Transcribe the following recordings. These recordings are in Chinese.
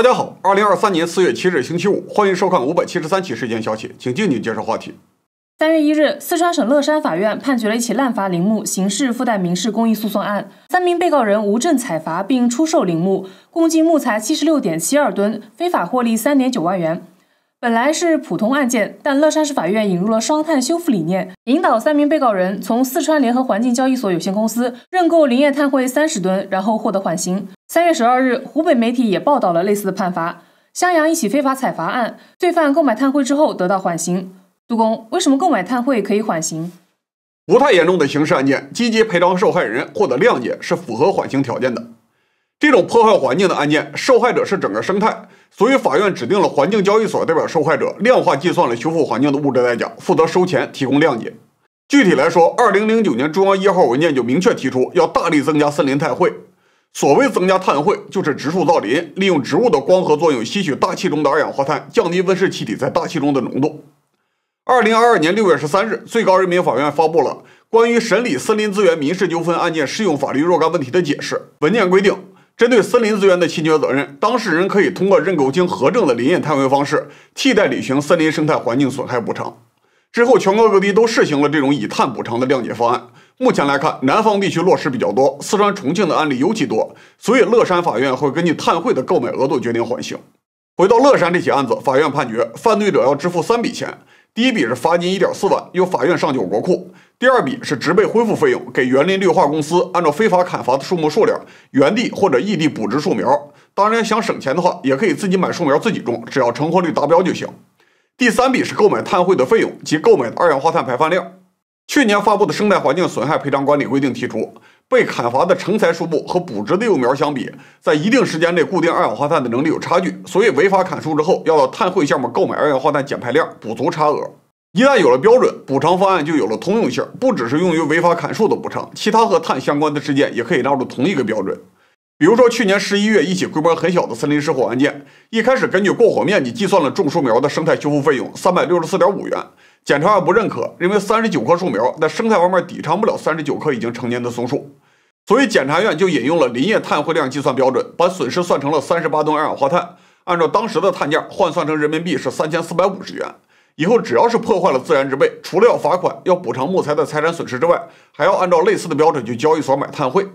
大家好，二零二三年四月七日星期五，欢迎收看五百七十三期事件消息，请静静介绍话题。三月一日，四川省乐山法院判决了一起滥伐林木刑事附带民事公益诉讼案，三名被告人无证采伐并出售林木，共计木材七十六点七二吨，非法获利三点九万元。本来是普通案件，但乐山市法院引入了双碳修复理念，引导三名被告人从四川联合环境交易所有限公司认购林业碳汇三十吨，然后获得缓刑。三月十二日，湖北媒体也报道了类似的判罚：襄阳一起非法采伐案，罪犯购买碳汇之后得到缓刑。杜工，为什么购买碳汇可以缓刑？不太严重的刑事案件，积极赔偿受害人获得谅解是符合缓刑条件的。这种破坏环境的案件，受害者是整个生态，所以法院指定了环境交易所代表受害者，量化计算了修复环境的物质代价，负责收钱提供谅解。具体来说，二零零九年中央一号文件就明确提出要大力增加森林碳汇。所谓增加碳汇，就是植树造林，利用植物的光合作用吸取大气中的二氧化碳，降低温室气体在大气中的浓度。二零二二年六月十三日，最高人民法院发布了关于审理森林资源民事纠纷案件适用法律若干问题的解释，文件规定。针对森林资源的侵权责任，当事人可以通过认购经核证的林业碳汇方式替代履行森林生态环境损害补偿。之后，全国各地都试行了这种以碳补偿的谅解方案。目前来看，南方地区落实比较多，四川、重庆的案例尤其多。所以，乐山法院会根据碳汇的购买额度决定缓刑。回到乐山这起案子，法院判决犯罪者要支付三笔钱。第一笔是罚金一点四万，由法院上缴国库；第二笔是植被恢复费用，给园林绿化公司按照非法砍伐的树木数量，原地或者异地补植树苗。当然，想省钱的话，也可以自己买树苗自己种，只要成活率达标就行。第三笔是购买碳汇的费用及购买二氧化碳排放量。去年发布的《生态环境损害赔偿管理规定》提出。被砍伐的成材树木和补植的幼苗相比，在一定时间内固定二氧化碳的能力有差距，所以违法砍树之后，要到碳汇项目购买二氧化碳减排量，补足差额。一旦有了标准，补偿方案就有了通用性，不只是用于违法砍树的补偿，其他和碳相关的事件也可以纳入同一个标准。比如说去年十一月一起规模很小的森林失火案件，一开始根据过火面积计算了种树苗的生态修复费用，三百六十四点五元，检察院不认可，认为三十九棵树苗在生态方面抵偿不了三十九棵已经成年的松树。所以检察院就引用了林业碳汇量计算标准，把损失算成了三十八吨二氧化碳。按照当时的碳价换算成人民币是三千四百五十元。以后只要是破坏了自然植被，除了要罚款、要补偿木材的财产损失之外，还要按照类似的标准去交易所买碳汇。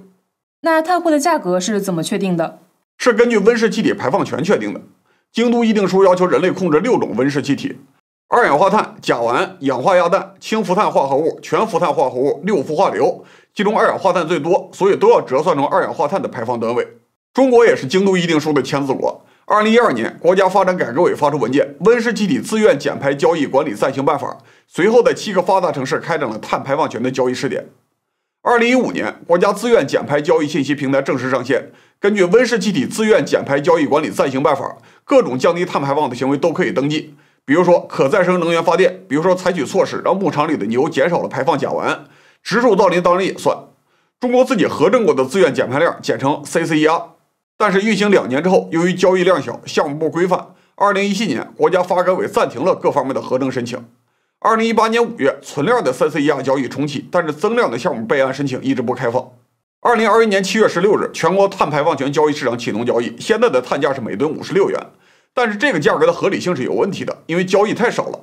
那碳汇的价格是怎么确定的？是根据温室气体排放权确定的。京都议定书要求人类控制六种温室气体：二氧化碳、甲烷、氧化亚氮、氢氟碳化合物、全氟碳化合物、六氟化硫。其中二氧化碳最多，所以都要折算成二氧化碳的排放单位。中国也是京都议定书的签字国。二零一二年，国家发展改革委发出文件《温室气体自愿减排交易管理暂行办法》，随后在七个发达城市开展了碳排放权的交易试点。二零一五年，国家自愿减排交易信息平台正式上线。根据《温室气体自愿减排交易管理暂行办法》，各种降低碳排放的行为都可以登记，比如说可再生能源发电，比如说采取措施让牧场里的牛减少了排放甲烷。植树造林当然也算，中国自己核证过的自愿减排量，简称 CCER。但是运行两年之后，由于交易量小，项目不规范，二零一七年国家发改委暂停了各方面的核证申请。二零一八年五月，存量的 CCER 交易重启，但是增量的项目备案申请一直不开放。二零二一年七月十六日，全国碳排放权交易市场启动交易，现在的碳价是每吨五十六元，但是这个价格的合理性是有问题的，因为交易太少了。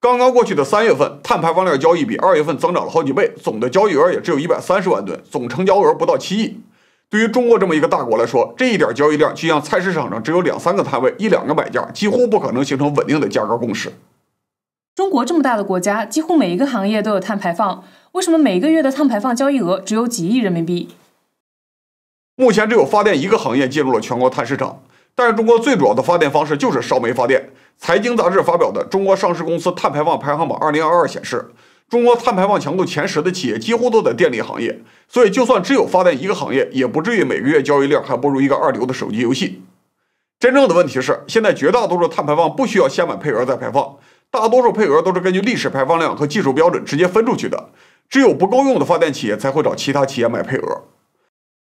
刚刚过去的三月份，碳排放量交易比二月份增长了好几倍，总的交易额也只有一百三十万吨，总成交额不到七亿。对于中国这么一个大国来说，这一点交易量就像菜市场上只有两三个摊位、一两个买家，几乎不可能形成稳定的价格共识。中国这么大的国家，几乎每一个行业都有碳排放，为什么每个月的碳排放交易额只有几亿人民币？目前只有发电一个行业进入了全国碳市场，但是中国最主要的发电方式就是烧煤发电。财经杂志发表的《中国上市公司碳排放排行榜二零二二》显示，中国碳排放强度前十的企业几乎都在电力行业。所以，就算只有发电一个行业，也不至于每个月交易量还不如一个二流的手机游戏。真正的问题是，现在绝大多数碳排放不需要先买配额再排放，大多数配额都是根据历史排放量和技术标准直接分出去的。只有不够用的发电企业才会找其他企业买配额。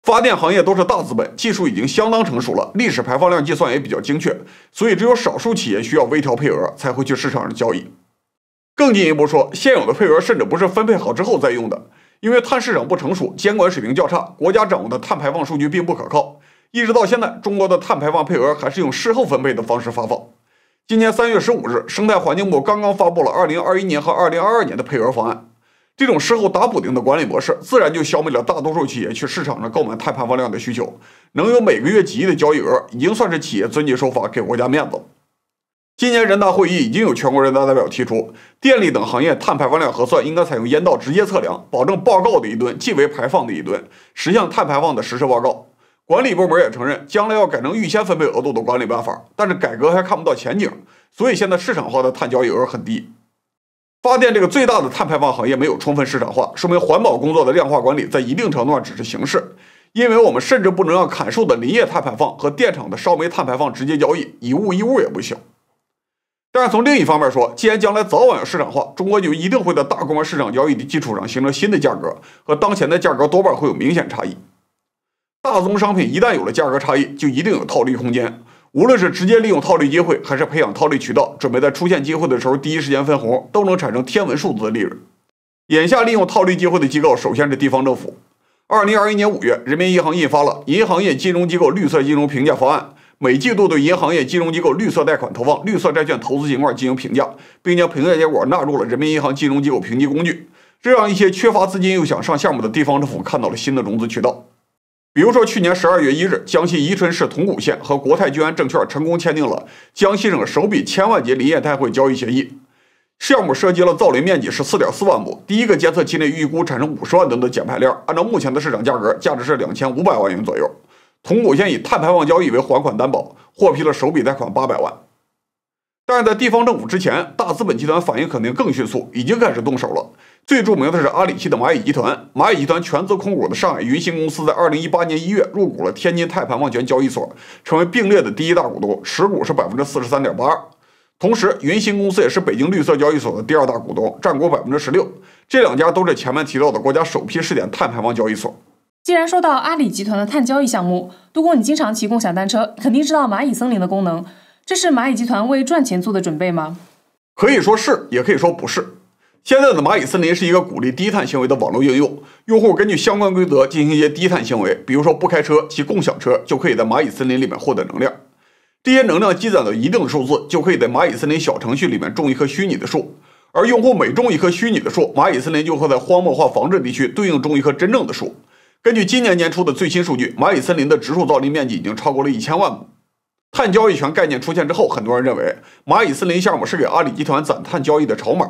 发电行业都是大资本，技术已经相当成熟了，历史排放量计算也比较精确，所以只有少数企业需要微调配额才会去市场上交易。更进一步说，现有的配额甚至不是分配好之后再用的，因为碳市场不成熟，监管水平较差，国家掌握的碳排放数据并不可靠。一直到现在，中国的碳排放配额还是用事后分配的方式发放。今年三月十五日，生态环境部刚刚发布了二零二一年和二零二二年的配额方案。这种事后打补丁的管理模式，自然就消灭了大多数企业去市场上购买碳排放量的需求。能有每个月几亿的交易额，已经算是企业遵纪守法给国家面子。今年人大会议已经有全国人大代表提出，电力等行业碳排放量核算应该采用烟道直接测量，保证报告的一吨即为排放的一吨，实现碳排放的实施报告。管理部门也承认，将来要改成预先分配额度的管理办法，但是改革还看不到前景，所以现在市场化的碳交易额很低。发电这个最大的碳排放行业没有充分市场化，说明环保工作的量化管理在一定程度上只是形式，因为我们甚至不能让砍树的林业碳排放和电厂的烧煤碳排放直接交易，一物一物也不行。但是从另一方面说，既然将来早晚要市场化，中国就一定会在大规模市场交易的基础上形成新的价格，和当前的价格多半会有明显差异。大宗商品一旦有了价格差异，就一定有套利空间。无论是直接利用套利机会，还是培养套利渠道，准备在出现机会的时候第一时间分红，都能产生天文数字的利润。眼下利用套利机会的机构，首先是地方政府。二零二一年五月，人民银行印发了《银行业金融机构绿色金融评价方案》，每季度对银行业金融机构绿色贷款投放、绿色债券投资情况进行评价，并将评价结果纳入了人民银行金融机构评级工具。这让一些缺乏资金又想上项目的地方政府看到了新的融资渠道。比如说，去年十二月一日，江西宜春市铜鼓县和国泰君安证券成功签订了江西省首笔千万级林业碳汇交易协议。项目涉及了造林面积是四点四万亩，第一个监测期内预估产生五十万吨的减排量，按照目前的市场价格，价值是两千五百万元左右。铜鼓县以碳排放交易为还款担保，获批了首笔贷款八百万。但是在地方政府之前，大资本集团反应肯定更迅速，已经开始动手了。最著名的是阿里系的蚂蚁集团，蚂蚁集团全资控股的上海云星公司在二零一八年一月入股了天津碳排放权交易所，成为并列的第一大股东，持股是百分之四十三点八二。同时，云星公司也是北京绿色交易所的第二大股东，占股百分之十六。这两家都是前面提到的国家首批试点碳排放交易所。既然说到阿里集团的碳交易项目，杜工，你经常骑共享单车，肯定知道蚂蚁森林的功能。这是蚂蚁集团为赚钱做的准备吗？可以说是，也可以说不是。现在的蚂蚁森林是一个鼓励低碳行为的网络应用，用户根据相关规则进行一些低碳行为，比如说不开车骑共享车，就可以在蚂蚁森林里面获得能量。这些能量积攒到一定的数字，就可以在蚂蚁森林小程序里面种一棵虚拟的树。而用户每种一棵虚拟的树，蚂蚁森林就会在荒漠化防治地区对应种一棵真正的树。根据今年年初的最新数据，蚂蚁森林的植树造林面积已经超过了一千万亩。碳交易权概念出现之后，很多人认为蚂蚁森林项目是给阿里集团攒碳交易的筹码。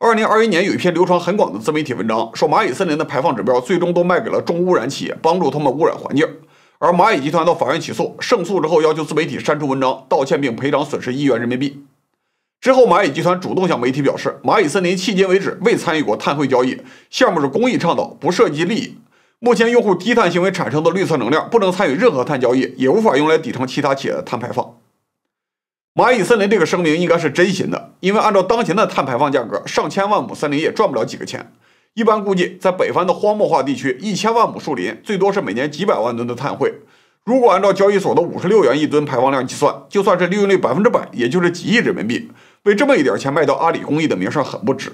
二零二一年有一篇流传很广的自媒体文章，说蚂蚁森林的排放指标最终都卖给了重污染企业，帮助他们污染环境。而蚂蚁集团到法院起诉，胜诉之后要求自媒体删除文章、道歉并赔偿损失一元人民币。之后蚂蚁集团主动向媒体表示，蚂蚁森林迄今为止未参与过碳汇交易，项目是公益倡导，不涉及利益。目前用户低碳行为产生的绿色能量不能参与任何碳交易，也无法用来抵偿其他企业的碳排放。蚂蚁森林这个声明应该是真心的，因为按照当前的碳排放价格，上千万亩森林也赚不了几个钱。一般估计，在北方的荒漠化地区，一千万亩树林最多是每年几百万吨的碳汇。如果按照交易所的五十六元一吨排放量计算，就算是利用率百分之百，也就是几亿人民币。为这么一点钱卖到阿里公益的名声很不值。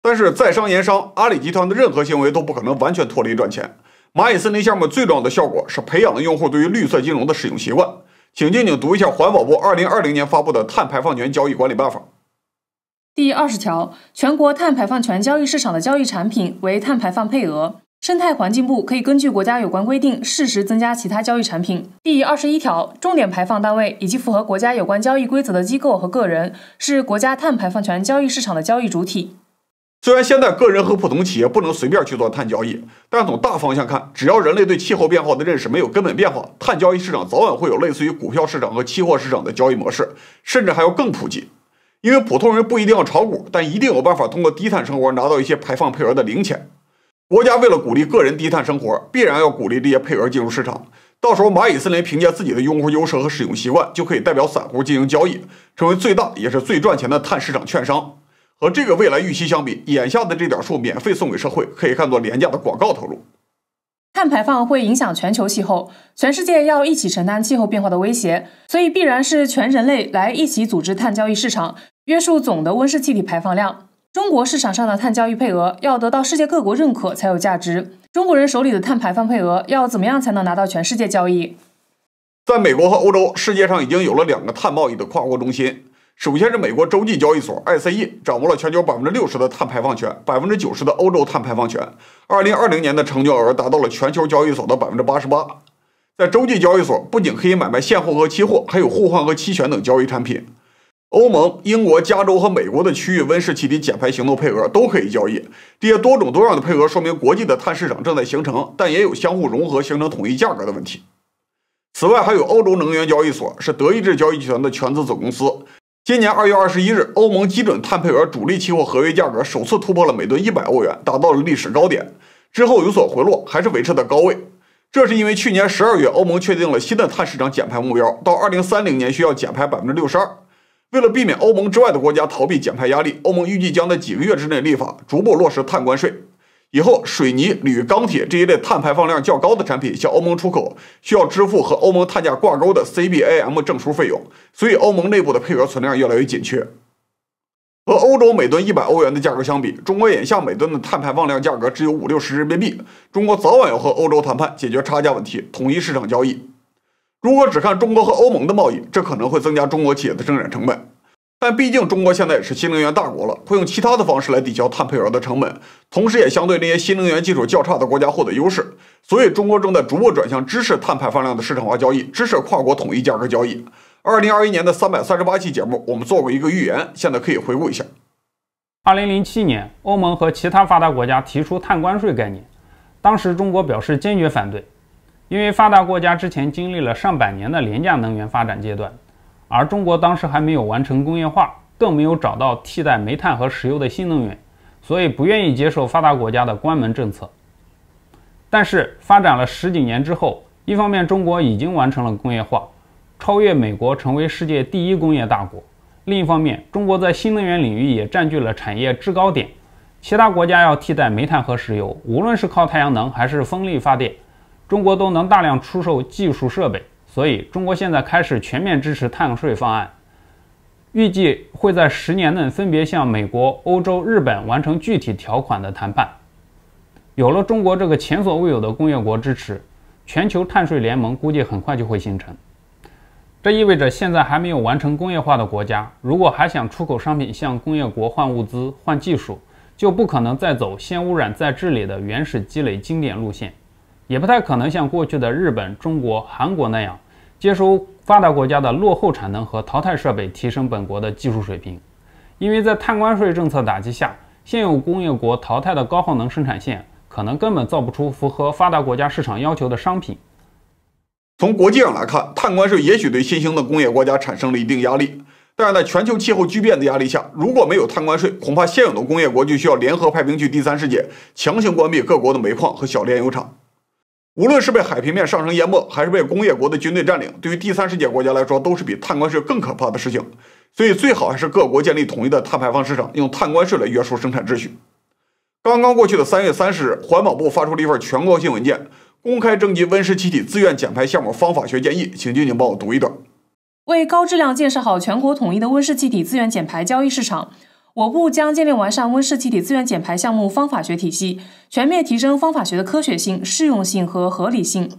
但是在商言商，阿里集团的任何行为都不可能完全脱离赚钱。蚂蚁森林项目最重要的效果是培养了用户对于绿色金融的使用习惯。请静静读一下环保部二零二零年发布的《碳排放权交易管理办法》第二十条：全国碳排放权交易市场的交易产品为碳排放配额，生态环境部可以根据国家有关规定适时增加其他交易产品。第二十一条：重点排放单位以及符合国家有关交易规则的机构和个人是国家碳排放权交易市场的交易主体。虽然现在个人和普通企业不能随便去做碳交易，但从大方向看，只要人类对气候变化的认识没有根本变化，碳交易市场早晚会有类似于股票市场和期货市场的交易模式，甚至还要更普及。因为普通人不一定要炒股，但一定有办法通过低碳生活拿到一些排放配额的零钱。国家为了鼓励个人低碳生活，必然要鼓励这些配额进入市场。到时候，蚂蚁森林凭借自己的用户优势和使用习惯，就可以代表散户进行交易，成为最大也是最赚钱的碳市场券商。和这个未来预期相比，眼下的这点数免费送给社会，可以看作廉价的广告投入。碳排放会影响全球气候，全世界要一起承担气候变化的威胁，所以必然是全人类来一起组织碳交易市场，约束总的温室气体排放量。中国市场上的碳交易配额要得到世界各国认可才有价值。中国人手里的碳排放配额要怎么样才能拿到全世界交易？在美国和欧洲，世界上已经有了两个碳贸易的跨国中心。首先是美国洲际交易所 ICE，掌握了全球百分之六十的碳排放权，百分之九十的欧洲碳排放权。二零二零年的成交额达到了全球交易所的百分之八十八。在洲际交易所不仅可以买卖现货和期货，还有互换和期权等交易产品。欧盟、英国、加州和美国的区域温室气体减排行动配额都可以交易。这些多种多样的配额说明国际的碳市场正在形成，但也有相互融合形成统一价格的问题。此外，还有欧洲能源交易所，是德意志交易集团的全资子公司。今年二月二十一日，欧盟基准碳配额主力期货合约价格首次突破了每吨一百欧元，达到了历史高点。之后有所回落，还是维持在高位。这是因为去年十二月，欧盟确定了新的碳市场减排目标，到二零三零年需要减排百分之六十二。为了避免欧盟之外的国家逃避减排压力，欧盟预计将在几个月之内立法，逐步落实碳关税。以后，水泥、铝、钢铁这一类碳排放量较高的产品向欧盟出口，需要支付和欧盟碳价挂钩的 CBAM 证书费用，所以欧盟内部的配额存量越来越紧缺。和欧洲每吨一百欧元的价格相比，中国眼下每吨的碳排放量价格只有五六十人民币。中国早晚要和欧洲谈判解决差价问题，统一市场交易。如果只看中国和欧盟的贸易，这可能会增加中国企业的生产成本。但毕竟中国现在也是新能源大国了，会用其他的方式来抵消碳配额的成本，同时也相对那些新能源技术较差的国家获得优势。所以中国正在逐步转向支持碳排放量的市场化交易，支持跨国统一价格交易。二零二一年的三百三十八期节目，我们做过一个预言，现在可以回顾一下。二零零七年，欧盟和其他发达国家提出碳关税概念，当时中国表示坚决反对，因为发达国家之前经历了上百年的廉价能源发展阶段。而中国当时还没有完成工业化，更没有找到替代煤炭和石油的新能源，所以不愿意接受发达国家的关门政策。但是发展了十几年之后，一方面中国已经完成了工业化，超越美国成为世界第一工业大国；另一方面，中国在新能源领域也占据了产业制高点。其他国家要替代煤炭和石油，无论是靠太阳能还是风力发电，中国都能大量出售技术设备。所以，中国现在开始全面支持碳税方案，预计会在十年内分别向美国、欧洲、日本完成具体条款的谈判。有了中国这个前所未有的工业国支持，全球碳税联盟估计很快就会形成。这意味着，现在还没有完成工业化的国家，如果还想出口商品向工业国换物资、换技术，就不可能再走先污染再治理的原始积累经典路线。也不太可能像过去的日本、中国、韩国那样接收发达国家的落后产能和淘汰设备，提升本国的技术水平，因为在碳关税政策打击下，现有工业国淘汰的高耗能生产线可能根本造不出符合发达国家市场要求的商品。从国际上来看，碳关税也许对新兴的工业国家产生了一定压力，但是在全球气候巨变的压力下，如果没有碳关税，恐怕现有的工业国就需要联合派兵去第三世界，强行关闭各国的煤矿和小炼油厂。无论是被海平面上升淹没，还是被工业国的军队占领，对于第三世界国家来说，都是比碳关税更可怕的事情。所以，最好还是各国建立统一的碳排放市场，用碳关税来约束生产秩序。刚刚过去的三月三十日，环保部发出了一份全国性文件，公开征集温室气体自愿减排项目方法学建议，请静静帮我读一段。为高质量建设好全国统一的温室气体自愿减排交易市场。我部将建立完善温室气体资源减排项目方法学体系，全面提升方法学的科学性、适用性和合理性。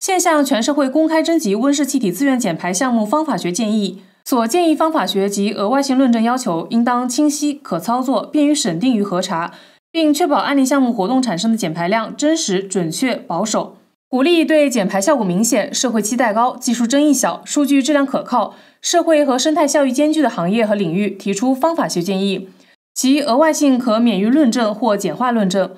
现向全社会公开征集温室气体资源减排项目方法学建议，所建议方法学及额外性论证要求应当清晰、可操作、便于审定与核查，并确保案例项目活动产生的减排量真实、准确、保守。鼓励对减排效果明显、社会期待高、技术争议小、数据质量可靠、社会和生态效益兼具的行业和领域提出方法学建议，其额外性可免于论证或简化论证，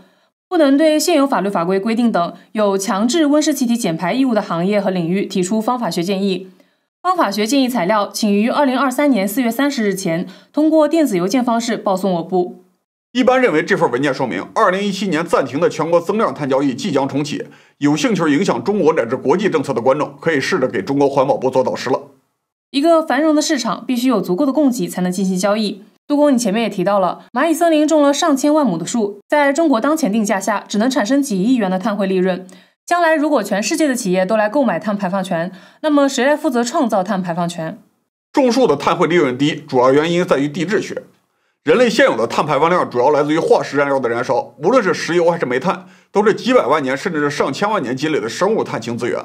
不能对现有法律法规规定等有强制温室气体减排义务的行业和领域提出方法学建议。方法学建议材料，请于二零二三年四月三十日前通过电子邮件方式报送我部。一般认为，这份文件说明，2017年暂停的全国增量碳交易即将重启。有兴趣影响中国乃至国际政策的观众，可以试着给中国环保部做导师了。一个繁荣的市场必须有足够的供给才能进行交易。杜工，你前面也提到了，蚂蚁森林种了上千万亩的树，在中国当前定价下，只能产生几亿元的碳汇利润。将来如果全世界的企业都来购买碳排放权，那么谁来负责创造碳排放权？种树的碳汇利润低，主要原因在于地质学。人类现有的碳排放量主要来自于化石燃料的燃烧，无论是石油还是煤炭，都是几百万年甚至是上千万年积累的生物碳氢资源。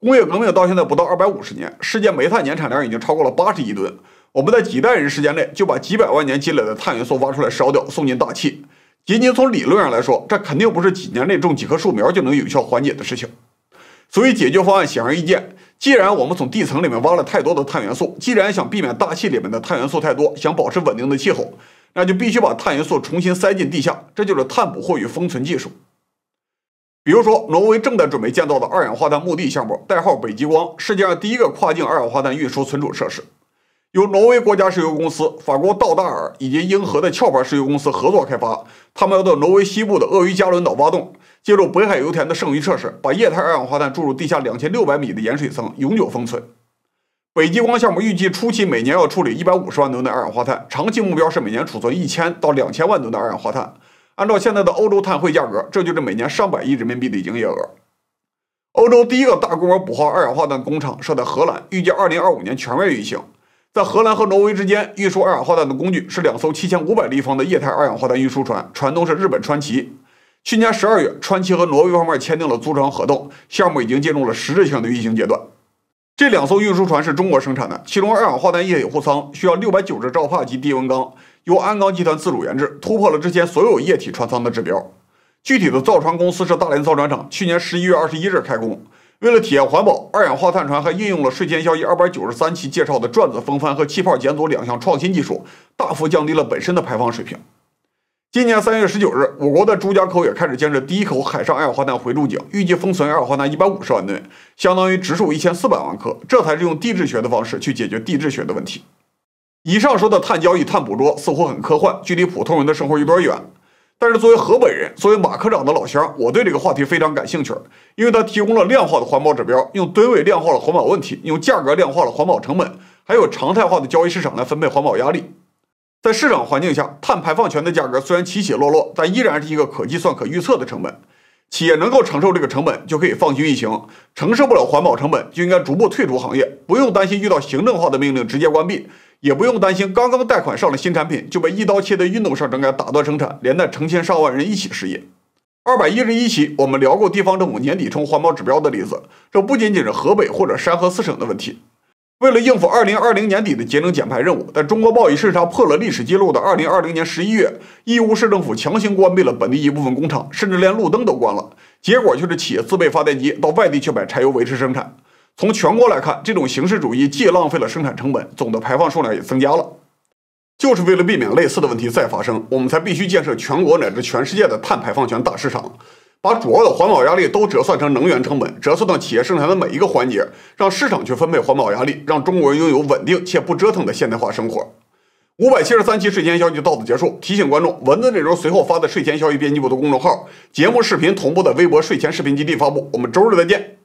工业革命到现在不到二百五十年，世界煤炭年产量已经超过了八十亿吨。我们在几代人时间内就把几百万年积累的碳元素挖出来烧掉，送进大气。仅仅从理论上来说，这肯定不是几年内种几棵树苗就能有效缓解的事情。所以解决方案显而易见，既然我们从地层里面挖了太多的碳元素，既然想避免大气里面的碳元素太多，想保持稳定的气候。那就必须把碳元素重新塞进地下，这就是碳捕获与封存技术。比如说，挪威正在准备建造的二氧化碳墓地项目，代号“北极光”，世界上第一个跨境二氧化碳运输存储设施，由挪威国家石油公司、法国道达尔以及英荷的壳牌石油公司合作开发。他们要到挪威西部的鳄鱼加伦岛挖洞，借助北海油田的剩余设施，把液态二氧化碳注入地下两千六百米的盐水层，永久封存。北极光项目预计初期每年要处理一百五十万吨的二氧化碳，长期目标是每年储存一千到两千万吨的二氧化碳。按照现在的欧洲碳汇价格，这就是每年上百亿人民币的营业额。欧洲第一个大规模捕获二氧化碳工厂设在荷兰，预计二零二五年全面运行。在荷兰和挪威之间运输二氧化碳的工具是两艘七千五百立方的液态二氧化碳运输船，船东是日本川崎。去年十二月，川崎和挪威方面签订了租船合同，项目已经进入了实质性的运行阶段。这两艘运输船是中国生产的，其中二氧化碳液体货舱需要六百九十兆帕级低温钢，由鞍钢集团自主研制，突破了之前所有液体船舱的指标。具体的造船公司是大连造船厂，去年十一月二十一日开工。为了体验环保，二氧化碳船还应用了《睡前效益二百九十三期》介绍的转子风帆和气泡减阻两项创新技术，大幅降低了本身的排放水平。今年三月十九日，我国的朱家口也开始建设第一口海上二氧化碳回注井，预计封存二氧化碳一百五十万吨，相当于植树一千四百万棵。这才是用地质学的方式去解决地质学的问题。以上说的碳交易、碳捕捉似乎很科幻，距离普通人的生活有点远。但是作为河北人，作为马科长的老乡，我对这个话题非常感兴趣，因为它提供了量化的环保指标，用吨位量化了环保问题，用价格量化了环保成本，还有常态化的交易市场来分配环保压力。在市场环境下，碳排放权的价格虽然起起落落，但依然是一个可计算、可预测的成本。企业能够承受这个成本，就可以放心运行；承受不了环保成本，就应该逐步退出行业。不用担心遇到行政化的命令直接关闭，也不用担心刚刚贷款上了新产品就被一刀切的运动上整改打断生产，连带成千上万人一起失业。二百一十一期我们聊过地方政府年底冲环保指标的例子，这不仅仅是河北或者山河四省的问题。为了应付二零二零年底的节能减排任务，在中国贸易市场破了历史记录的二零二零年十一月，义乌市政府强行关闭了本地一部分工厂，甚至连路灯都关了。结果就是企业自备发电机到外地去买柴油维持生产。从全国来看，这种形式主义既浪费了生产成本，总的排放数量也增加了。就是为了避免类似的问题再发生，我们才必须建设全国乃至全世界的碳排放权大市场。把主要的环保压力都折算成能源成本，折算到企业生产的每一个环节，让市场去分配环保压力，让中国人拥有稳定且不折腾的现代化生活。五百七十三期睡前消息到此结束，提醒观众，文字内容随后发在睡前消息编辑部的公众号，节目视频同步在微博睡前视频基地发布。我们周日再见。